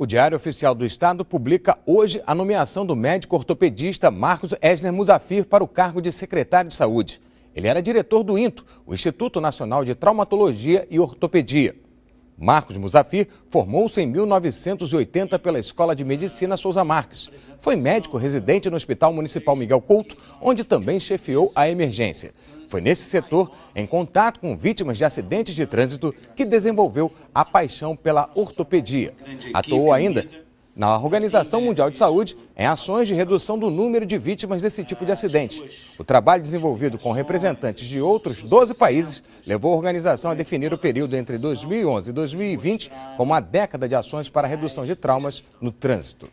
O Diário Oficial do Estado publica hoje a nomeação do médico ortopedista Marcos Esner Musafir para o cargo de secretário de Saúde. Ele era diretor do INTO, o Instituto Nacional de Traumatologia e Ortopedia. Marcos Musafi formou-se em 1980 pela Escola de Medicina Souza Marques. Foi médico residente no Hospital Municipal Miguel Couto, onde também chefiou a emergência. Foi nesse setor, em contato com vítimas de acidentes de trânsito, que desenvolveu a paixão pela ortopedia. Atuou ainda na Organização Mundial de Saúde em ações de redução do número de vítimas desse tipo de acidente. O trabalho desenvolvido com representantes de outros 12 países levou a organização a definir o período entre 2011 e 2020 como a década de ações para redução de traumas no trânsito.